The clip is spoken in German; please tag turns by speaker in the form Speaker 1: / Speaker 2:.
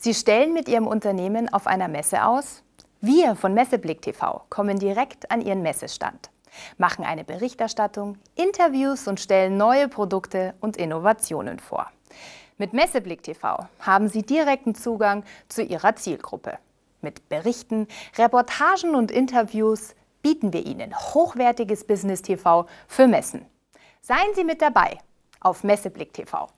Speaker 1: Sie stellen mit Ihrem Unternehmen auf einer Messe aus? Wir von Messeblick TV kommen direkt an Ihren Messestand, machen eine Berichterstattung, Interviews und stellen neue Produkte und Innovationen vor. Mit Messeblick TV haben Sie direkten Zugang zu Ihrer Zielgruppe. Mit Berichten, Reportagen und Interviews bieten wir Ihnen hochwertiges Business TV für Messen. Seien Sie mit dabei auf Messeblick TV.